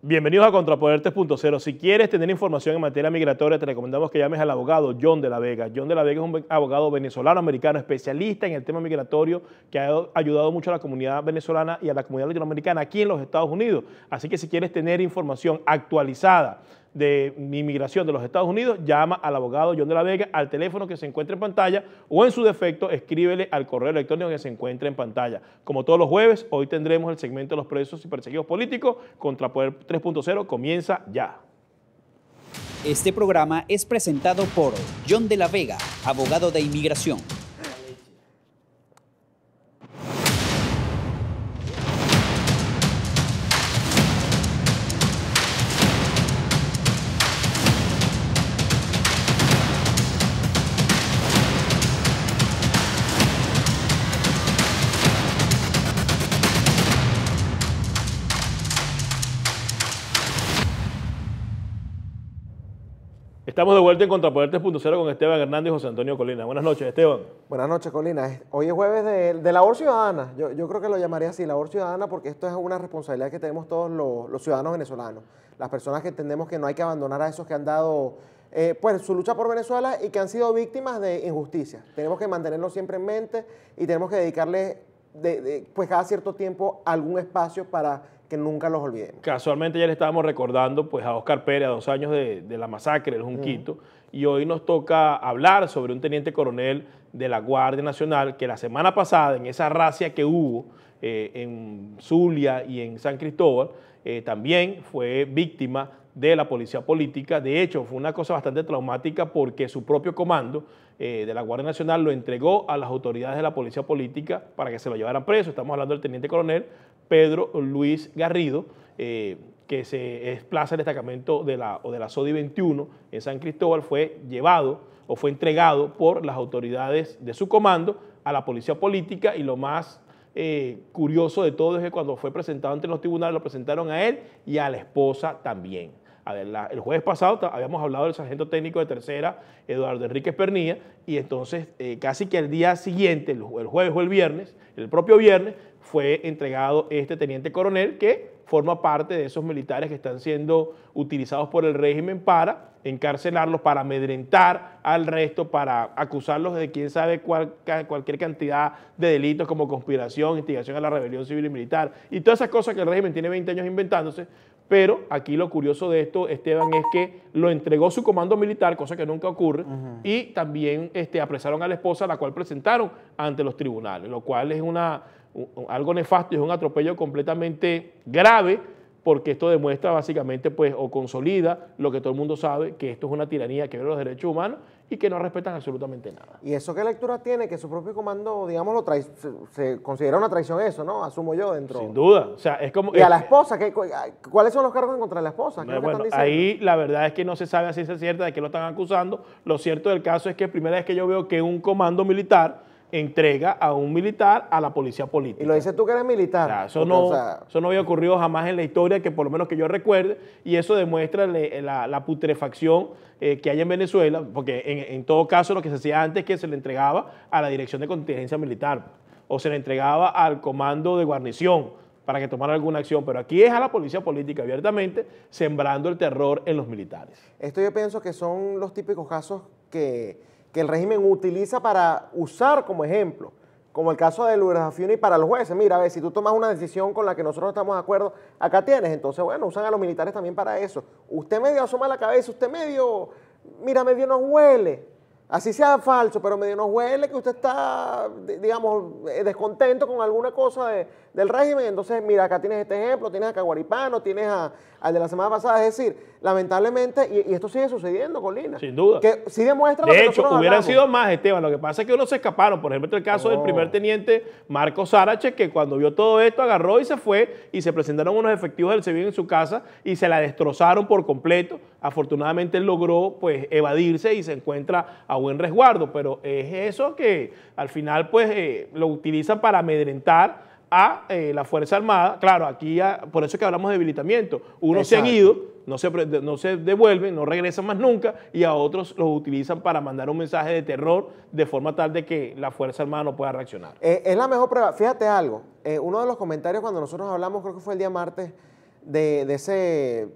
Bienvenidos a Contrapoder Si quieres tener información en materia migratoria, te recomendamos que llames al abogado John de la Vega. John de la Vega es un abogado venezolano-americano especialista en el tema migratorio que ha ayudado mucho a la comunidad venezolana y a la comunidad latinoamericana aquí en los Estados Unidos. Así que si quieres tener información actualizada de inmigración de los Estados Unidos, llama al abogado John de la Vega al teléfono que se encuentra en pantalla o en su defecto escríbele al correo electrónico que se encuentra en pantalla. Como todos los jueves, hoy tendremos el segmento de los presos y perseguidos políticos contra Poder 3.0 comienza ya. Este programa es presentado por John de la Vega, abogado de inmigración Estamos de vuelta en ContraPuertes.0 con Esteban Hernández y José Antonio Colina. Buenas noches, Esteban. Buenas noches, Colina. Hoy es jueves de, la labor ciudadana. Yo, creo que lo llamaría así, labor ciudadana, porque esto es una responsabilidad que tenemos todos los, ciudadanos venezolanos. Las personas que entendemos que no hay que abandonar a esos que han dado eh, pues, su lucha por Venezuela y que han sido víctimas de injusticia. Tenemos que mantenerlo siempre en mente y tenemos que dedicarle pues cada cierto tiempo algún espacio para que nunca los olvidemos. Casualmente ya le estábamos recordando pues, a Oscar Pérez, a dos años de, la masacre del Junquito, y hoy nos toca hablar sobre un teniente coronel de la Guardia Nacional que la semana pasada, en esa racia que hubo eh, en Zulia y en San Cristóbal, eh, también fue víctima de la policía política. De hecho, fue una cosa bastante traumática porque su propio comando eh, de la Guardia Nacional lo entregó a las autoridades de la policía política para que se lo llevaran preso. Estamos hablando del teniente coronel Pedro Luis Garrido, eh, que se es plaza destacamento de la, de la SODI 21 en San Cristóbal, fue llevado o fue entregado por las autoridades de su comando a la policía política y lo más eh, curioso de todo es que cuando fue presentado ante los tribunales lo presentaron a él y a la esposa también. A ver, el jueves pasado habíamos hablado del sargento técnico de tercera, Eduardo Enrique Pernilla, y entonces eh, casi que el día siguiente, el, jueves o el viernes, el propio viernes, fue entregado este teniente coronel que forma parte de esos militares que están siendo utilizados por el régimen para encarcelarlos, para amedrentar al resto, para acusarlos de quién sabe cualquier cantidad de delitos como conspiración, instigación a la rebelión civil y militar y todas esas cosas que el régimen tiene 20 años inventándose, pero aquí lo curioso de esto, Esteban, es que lo entregó su comando militar, cosa que nunca ocurre, y también este, apresaron a la esposa, la cual presentaron ante los tribunales, lo cual es algo nefasto, y es un atropello completamente grave, porque esto demuestra básicamente pues, o consolida lo que todo el mundo sabe, que esto es una tiranía que viola los derechos humanos y que no respetan absolutamente nada. ¿Y eso qué lectura tiene? Que su propio comando, digamos, lo se, se, considera una traición eso, ¿no? Asumo yo dentro. Sin duda. O sea, es como, y a la esposa, ¿qué, ¿cuáles son los cargos contra la esposa? bueno, están ahí la verdad es que no se sabe a ciencia cierta de qué lo están acusando. Lo cierto del caso es que primera vez que yo veo que un comando militar entrega a un militar a la policía política. Y lo dices tú que eres militar. eso, no, eso no había ocurrido jamás en la historia, que por lo menos que yo recuerde, y eso demuestra la, putrefacción eh, que hay en Venezuela, porque en, en, todo caso lo que se hacía antes es que se le entregaba a la dirección de contingencia militar, o se le entregaba al comando de guarnición para que tomara alguna acción, pero aquí es a la policía política abiertamente sembrando el terror en los militares. Esto yo pienso que son los típicos casos que que el régimen utiliza para usar como ejemplo, como el caso de Lourdes Afiuni para los jueces. Mira, a ver, si tú tomas una decisión con la que nosotros estamos de acuerdo, acá tienes. Entonces, bueno, usan a los militares también para eso. Usted medio asoma la cabeza, usted medio, mira, medio nos huele. Así sea falso, pero medio nos huele que usted está, digamos, eh, descontento con alguna cosa del régimen. Entonces, mira, acá tienes este ejemplo, tienes a Caguaripano, tienes a, al de la semana pasada. Es decir, lamentablemente, y, esto sigue sucediendo, Colina. Sin duda. Que sí demuestra De hecho, hubieran sido más, Esteban. Lo que pasa es que unos se escaparon. Por ejemplo, el caso del oh. primer teniente Marco Sarache que cuando vio todo esto, agarró y se fue y se presentaron unos efectivos del Sevilla en su casa y se la destrozaron por completo. Afortunadamente, él logró, pues, evadirse y se encuentra a buen resguardo, pero es eso que al final pues eh, lo utilizan para amedrentar a eh, la Fuerza Armada. Claro, aquí por eso es que hablamos de debilitamiento. uno se han ido, no se, no se devuelven, no regresa más nunca y a otros los utilizan para mandar un mensaje de terror de forma tal de que la Fuerza Armada no pueda reaccionar. Eh, es la mejor prueba. Fíjate algo, uno de los comentarios cuando nosotros hablamos, creo que fue el día martes, de ese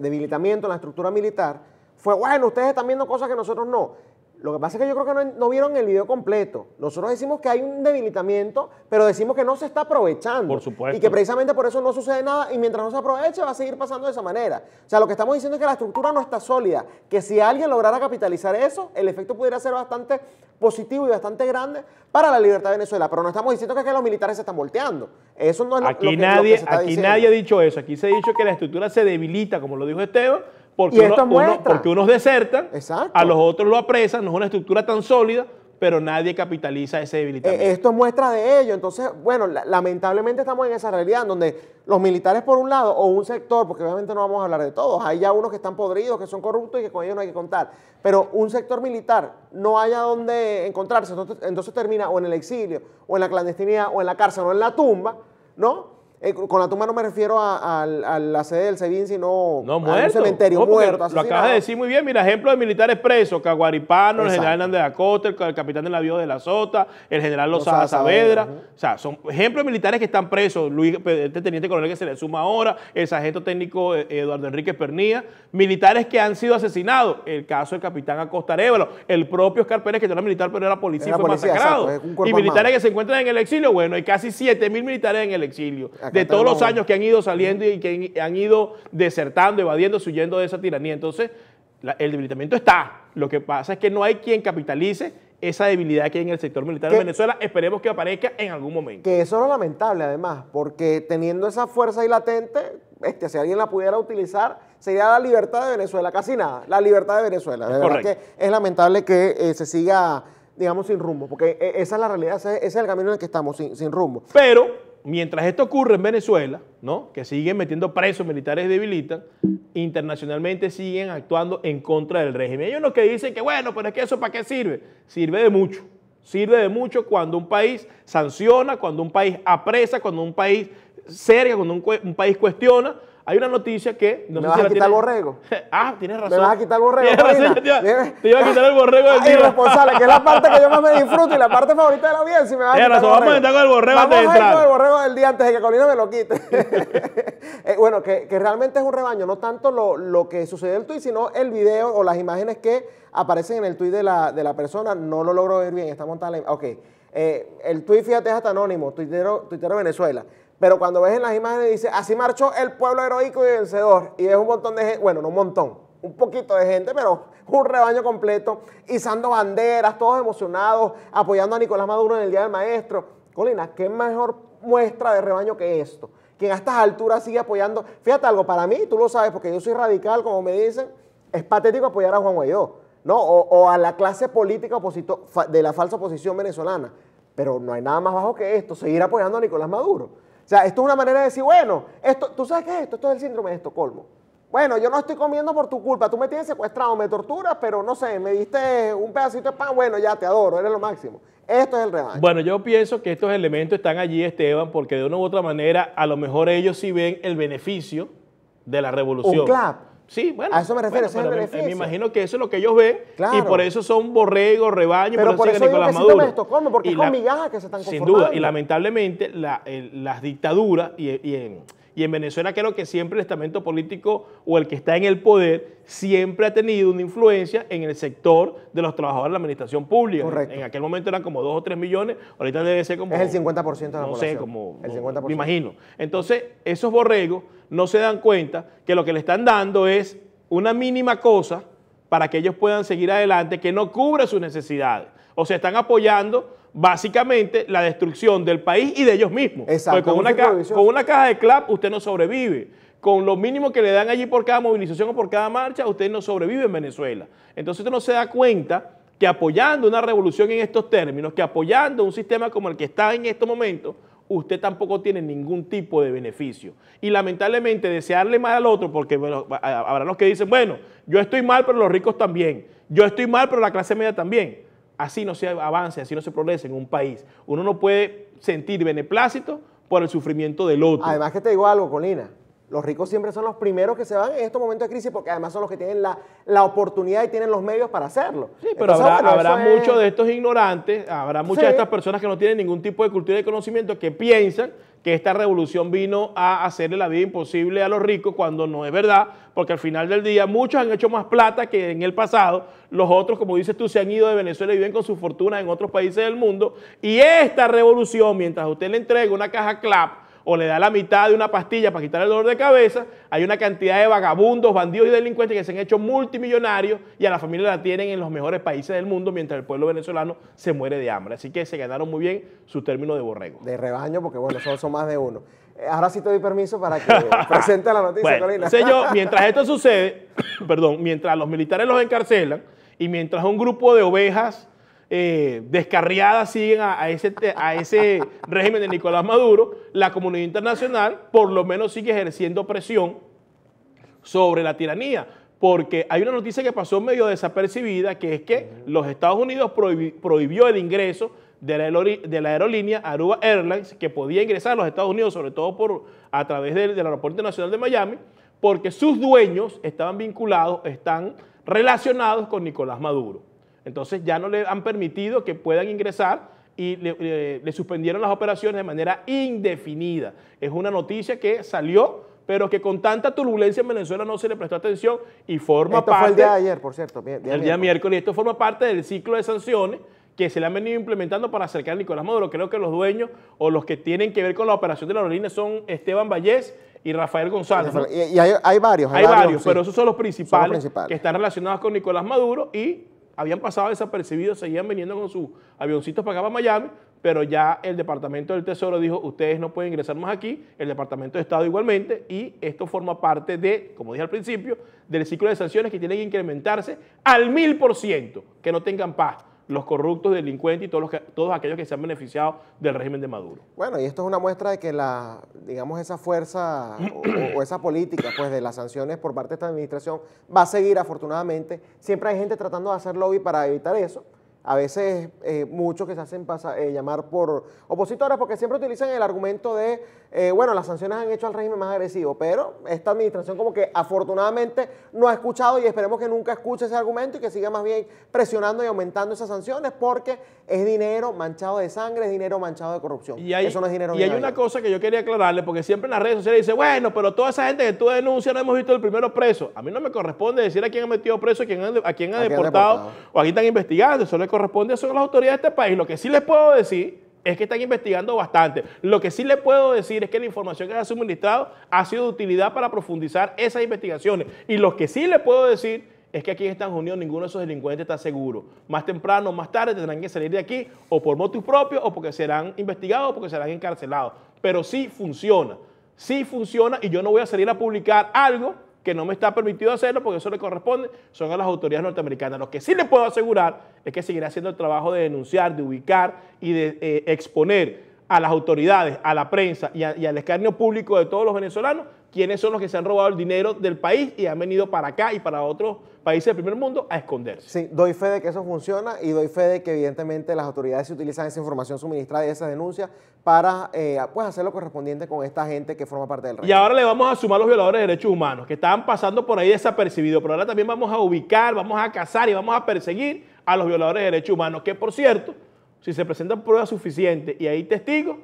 debilitamiento en la estructura militar, fue, bueno, ustedes están viendo cosas que nosotros no. Lo que pasa es que yo creo que no, vieron el video completo. Nosotros decimos que hay un debilitamiento, pero decimos que no se está aprovechando. Por supuesto. Y que precisamente por eso no sucede nada y mientras no se aproveche va a seguir pasando de esa manera. O sea, lo que estamos diciendo es que la estructura no está sólida, que si alguien lograra capitalizar eso, el efecto pudiera ser bastante positivo y bastante grande para la libertad de Venezuela. Pero no estamos diciendo que, los militares se están volteando. Eso no es lo, nadie, que, Aquí nadie ha dicho eso. Aquí se ha dicho que la estructura se debilita, como lo dijo Esteban, porque, porque unos desertan, a los otros lo apresan, no es una estructura tan sólida, pero nadie capitaliza ese e, debilitamiento. esto muestra de ello. Entonces, bueno, lamentablemente estamos en esa realidad donde los militares por un lado o un sector, porque obviamente no vamos a hablar de todos, hay ya unos que están podridos, que son corruptos y que con ellos no hay que contar, pero un sector militar no haya donde encontrarse, entonces termina o en el exilio, o en la clandestinidad, o en la cárcel, o en la tumba, ¿no? Eh, con la tumba no me refiero a, la sede del SEBIN, sino no, un cementerio muerto. Lo acabas de decir muy bien. Mira, ejemplo de militares presos: Caguaripano, el general Hernández Acosta, el, el capitán del navío de la Sota, el general Lozada Saavedra. O sea, son ejemplos de militares que están presos. Luis, este teniente coronel que se le suma ahora, el sargento técnico eh, Eduardo Enrique Pernía. Militares que han sido asesinados. El caso del capitán Acosta Arevalo, el propio Oscar Pérez, que era militar, pero era policía, fue masacrado. y militares que se encuentran en el exilio. Bueno, hay casi 7 mil militares en el exilio de todos los años que han ido saliendo y que han ido desertando, evadiendo, huyendo de esa tiranía. Entonces, el debilitamiento está. Lo que pasa es que no hay quien capitalice esa debilidad que hay en el sector militar de Venezuela. Esperemos que aparezca en algún momento. Que eso es lo lamentable, además, porque teniendo esa fuerza ahí latente, este, si alguien la pudiera utilizar, sería la libertad de Venezuela. Casi nada, la libertad de Venezuela. es lamentable que eh, se siga digamos, sin rumbo, porque eh, esa es la realidad, ese es el camino en el que estamos, sin rumbo. Pero mientras esto ocurre en Venezuela, ¿no? que siguen metiendo presos militares debilitan, internacionalmente siguen actuando en contra del régimen. Ellos unos que dicen que, bueno, pero es que eso para qué sirve. Sirve de mucho. Sirve de mucho cuando un país sanciona, cuando un país apresa, cuando un país seria, cuando un país cuestiona, hay una noticia que. ¿Me ah, vas a quitar el borrego? ah, tienes razón. ¿Me vas a quitar el borrego? te, iba, a quitar el borrego del día. Irresponsable, que es la parte que yo más me disfruto y la parte favorita de la si Me vas a quitar razón, vamos a entrar con el borrego vamos antes Vamos a quitar el borrego del día antes de que Colina me lo quite. Eh, bueno, que, que, realmente es un rebaño, no tanto lo, lo que sucedió en el tuit, sino el video o las imágenes que aparecen en el tuit de la, de la persona. No lo logro ver bien, está montada la. Ok. Eh, el tuit, fíjate, es hasta anónimo, tuitero Venezuela. Pero cuando ves en las imágenes dice, así marchó el pueblo heroico y vencedor. Y es un montón de gente, bueno, no un montón, un poquito de gente, pero un rebaño completo, izando banderas, todos emocionados, apoyando a Nicolás Maduro en el Día del Maestro. Colina, ¿qué mejor muestra de rebaño que esto? Quien a estas alturas sigue apoyando. Fíjate algo, para mí, tú lo sabes, porque yo soy radical, como me dicen, es patético apoyar a Juan Guaidó, ¿no? O, a la clase política de la falsa oposición venezolana. Pero no hay nada más bajo que esto, seguir apoyando a Nicolás Maduro. O sea, esto es una manera de decir, bueno, esto, ¿tú sabes qué es esto? Esto es el síndrome de Estocolmo. Bueno, yo no estoy comiendo por tu culpa, tú me tienes secuestrado, me torturas, pero no sé, me diste un pedacito de pan, bueno, ya te adoro, eres lo máximo. Esto es el rebaño. Bueno, yo pienso que estos elementos están allí, Esteban, porque de una u otra manera a lo mejor ellos sí ven el beneficio de la revolución. Un clap. Sí, bueno. A eso me refiero, ese me, imagino que eso es lo que ellos ven y por eso son borregos, rebaños, pero por eso, por eso Nicolás digo que Maduro. Estocolmo, porque es con migajas que se están conformando. Sin duda, y lamentablemente las dictaduras y, y en, y en Venezuela creo que siempre el estamento político o el que está en el poder siempre ha tenido una influencia en el sector de los trabajadores de la administración pública. Correcto. En aquel momento eran como 2 o 3 millones, ahorita debe ser como... Es el 50% de la no Sé, como... El 50%. Me imagino. Entonces, esos borregos no se dan cuenta que lo que le están dando es una mínima cosa para que ellos puedan seguir adelante que no cubre sus necesidades. O sea, están apoyando básicamente la destrucción del país y de ellos mismos. Exacto. Con una, caja, con una caja de clap usted no sobrevive. Con lo mínimo que le dan allí por cada movilización o por cada marcha, usted no sobrevive en Venezuela. Entonces usted no se da cuenta que apoyando una revolución en estos términos, que apoyando un sistema como el que está en estos momentos, usted tampoco tiene ningún tipo de beneficio. Y lamentablemente desearle mal al otro, porque habrá los que dicen, bueno, yo estoy mal, pero los ricos también. Yo estoy mal, pero la clase media también. Así no se avance, así no se progresa en un país. Uno no puede sentir beneplácito por el sufrimiento del otro. Además que te digo algo, Colina. Los ricos siempre son los primeros que se van en estos momentos de crisis porque además son los que tienen la, oportunidad y tienen los medios para hacerlo. Sí, pero habrá, muchos de estos ignorantes, habrá muchas de estas personas que no tienen ningún tipo de cultura y conocimiento que piensan que esta revolución vino a hacerle la vida imposible a los ricos cuando no es verdad, porque al final del día muchos han hecho más plata que en el pasado, los otros, como dices tú, se han ido de Venezuela y viven con su fortuna en otros países del mundo, y esta revolución, mientras usted le entrega una caja clap, o le da la mitad de una pastilla para quitar el dolor de cabeza, hay una cantidad de vagabundos, bandidos y delincuentes que se han hecho multimillonarios y a la familia la tienen en los mejores países del mundo mientras el pueblo venezolano se muere de hambre. Así que se ganaron muy bien su término de borrego. De rebaño, porque bueno, son más de uno. Eh, ahora sí te doy permiso para que presente la noticia, Carolina. Señor, mientras esto sucede, perdón, mientras los militares los encarcelan y mientras un grupo de ovejas eh, descarriadas siguen a, ese, régimen de Nicolás Maduro, la comunidad internacional por lo menos sigue ejerciendo presión sobre la tiranía. Porque hay una noticia que pasó medio desapercibida, que es que los Estados Unidos prohibió el ingreso de la, aerolínea Aruba Airlines, que podía ingresar a los Estados Unidos, sobre todo por, a través del, Aeropuerto nacional de Miami, porque sus dueños estaban vinculados, están relacionados con Nicolás Maduro. Entonces ya no le han permitido que puedan ingresar y le, suspendieron las operaciones de manera indefinida. Es una noticia que salió, pero que con tanta turbulencia en Venezuela no se le prestó atención y forma esto parte... Fue el día de ayer, por cierto. el día miércoles. Esto forma parte del ciclo de sanciones que se le han venido implementando para acercar a Nicolás Maduro. Creo que los dueños o los que tienen que ver con la operación de la aerolínea son Esteban Vallés y Rafael González. Y, hay, varios. Hay, varios, pero esos son los son los principales que están relacionados con Nicolás Maduro y habían pasado desapercibidos, seguían viniendo con sus avioncitos para acá Miami, pero ya el Departamento del Tesoro dijo, ustedes no pueden ingresar más aquí, el Departamento de Estado igualmente, y esto forma parte de, como dije al principio, del ciclo de sanciones que tienen que incrementarse al mil por ciento, que no tengan paz los corruptos, delincuentes y todos, los todos aquellos que se han beneficiado del régimen de Maduro. Bueno, y esto es una muestra de que la, digamos, esa fuerza o, esa política pues, de las sanciones por parte de esta administración va a seguir afortunadamente. Siempre hay gente tratando de hacer lobby para evitar eso. A veces eh, muchos que se hacen eh, llamar por opositores porque siempre utilizan el argumento de eh, bueno, las sanciones han hecho al régimen más agresivo, pero esta administración como que afortunadamente no ha escuchado y esperemos que nunca escuche ese argumento y que siga más bien presionando y aumentando esas sanciones porque es dinero manchado de sangre, es dinero manchado de corrupción. Y hay, Eso no es dinero. Y hay una cosa que yo quería aclararle porque siempre en las redes sociales dice, bueno, pero toda esa gente que tú denuncias no hemos visto el primero preso. A mí no me corresponde decir a quién ha metido preso, a quién ha a deportado, o a quién están investigando. Eso le corresponde a las autoridades de este país. Lo que sí les puedo decir es que están investigando bastante. Lo que sí le puedo decir es que la información que se ha suministrado ha sido de utilidad para profundizar esas investigaciones. Y lo que sí le puedo decir es que aquí en Estados Unidos ninguno de esos delincuentes está seguro. Más temprano o más tarde tendrán que salir de aquí o por motivos propios o porque serán investigados o porque serán encarcelados. Pero sí funciona. Sí funciona y yo no voy a salir a publicar algo que no me está permitido hacerlo porque eso le corresponde, son a las autoridades norteamericanas. Lo que sí le puedo asegurar es que seguiré haciendo el trabajo de denunciar, de ubicar y de eh, exponer a las autoridades, a la prensa y al escarnio público de todos los venezolanos quiénes son los que se han robado el dinero del país y han venido para acá y para otros países del primer mundo a esconderse. Sí, doy fe de que eso funciona y doy fe de que evidentemente las autoridades se utilizan esa información suministrada y esa denuncia para eh, pues hacer lo correspondiente con esta gente que forma parte del régimen. Y ahora le vamos a sumar los violadores de derechos humanos que estaban pasando por ahí desapercibidos, pero ahora también vamos a ubicar, vamos a cazar y vamos a perseguir a los violadores de derechos humanos, que por cierto, si se presentan pruebas suficientes y hay testigos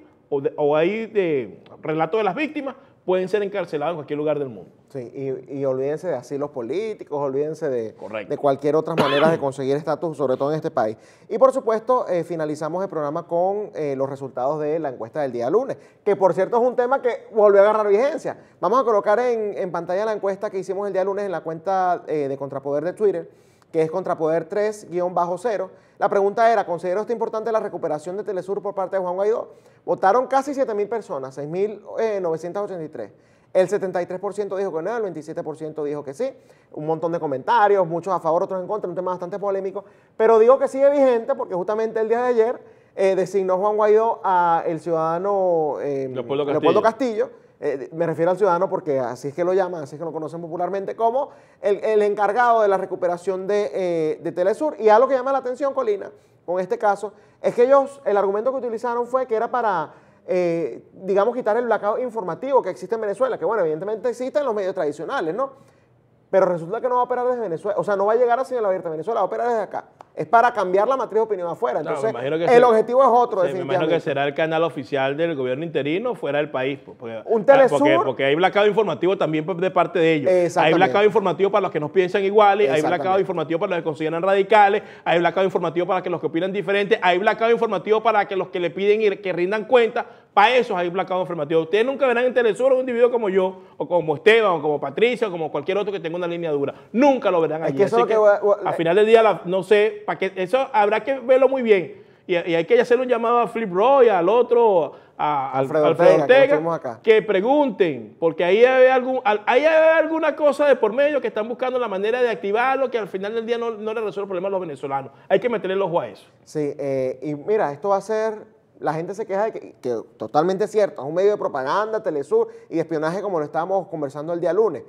o, hay de, eh, relatos de las víctimas, pueden ser encarcelados en cualquier lugar del mundo. Sí, y, olvídense de asilos políticos, olvídense de, de cualquier otra manera de conseguir estatus, sobre todo en este país. Y por supuesto, eh, finalizamos el programa con eh, los resultados de la encuesta del día lunes, que por cierto es un tema que volvió a agarrar vigencia. Vamos a colocar en, pantalla la encuesta que hicimos el día lunes en la cuenta eh, de Contrapoder de Twitter que es Contra Poder 3-0. La pregunta era, ¿considera usted importante la recuperación de Telesur por parte de Juan Guaidó? Votaron casi 7.000 personas, 6.983. Eh, el 73% dijo que no, el 27% dijo que sí. Un montón de comentarios, muchos a favor, otros en contra, un tema bastante polémico. Pero digo que sigue vigente porque justamente el día de ayer eh, designó Juan Guaidó al ciudadano eh, Leopoldo Castillo eh, me refiero al ciudadano porque así es que lo llaman, así es que lo conocen popularmente, como el, encargado de la recuperación de, eh, de, Telesur. Y algo que llama la atención, Colina, con este caso, es que ellos, el argumento que utilizaron fue que era para, eh, digamos, quitar el blackout informativo que existe en Venezuela, que bueno, evidentemente existe en los medios tradicionales, ¿no? Pero resulta que no va a operar desde Venezuela, o sea, no va a llegar a la abierta Venezuela, va a operar desde acá es para cambiar la matriz de opinión afuera. Entonces, el objetivo es otro. me imagino que será el canal oficial del gobierno interino fuera del país. Pues, Un Porque, hay blacado informativo también pues, de parte de ellos. Hay blacado informativo para los que no piensan iguales, hay blacado informativo para los que consideran radicales, hay blacado informativo para los que opinan diferente, hay blacado informativo para que los que le piden que rindan cuenta para eso hay un placado informativo. Ustedes nunca verán en Telesur a un individuo como yo, o como Esteban, o como Patricia, o como cualquier otro que tenga una línea dura. Nunca lo verán allí. Es que final del día, no sé, para eso habrá que verlo muy bien. Y, hay que hacer un llamado a Flip Roy, al otro, a, Alfredo, Ortega, que, pregunten, porque ahí hay, algún, hay alguna cosa de por medio que están buscando la manera de activarlo, que al final del día no, le resuelve el problema a los venezolanos. Hay que meterle el ojo a eso. Sí, eh, y mira, esto va a ser la gente se queja de que, que totalmente cierto, es un medio de propaganda, Telesur y espionaje como lo estábamos conversando el día lunes.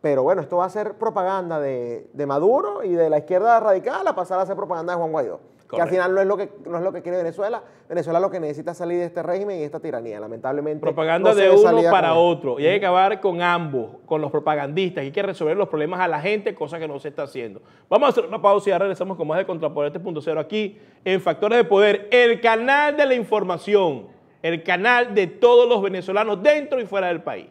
Pero bueno, esto va a ser propaganda de, de Maduro y de la izquierda radical a pasar a ser propaganda de Juan Guaidó. Que al final no es, lo que, es lo que quiere Venezuela. Venezuela lo que necesita es salir de este régimen y esta tiranía, lamentablemente. Propaganda de uno para otro. Y hay que acabar con ambos, con los propagandistas. Hay que resolver los problemas a la gente, cosa que no se está haciendo. Vamos a hacer una pausa y ya regresamos con más de Contrapoder 3.0 aquí en Factores de Poder, el canal de la información, el canal de todos los venezolanos dentro y fuera del país.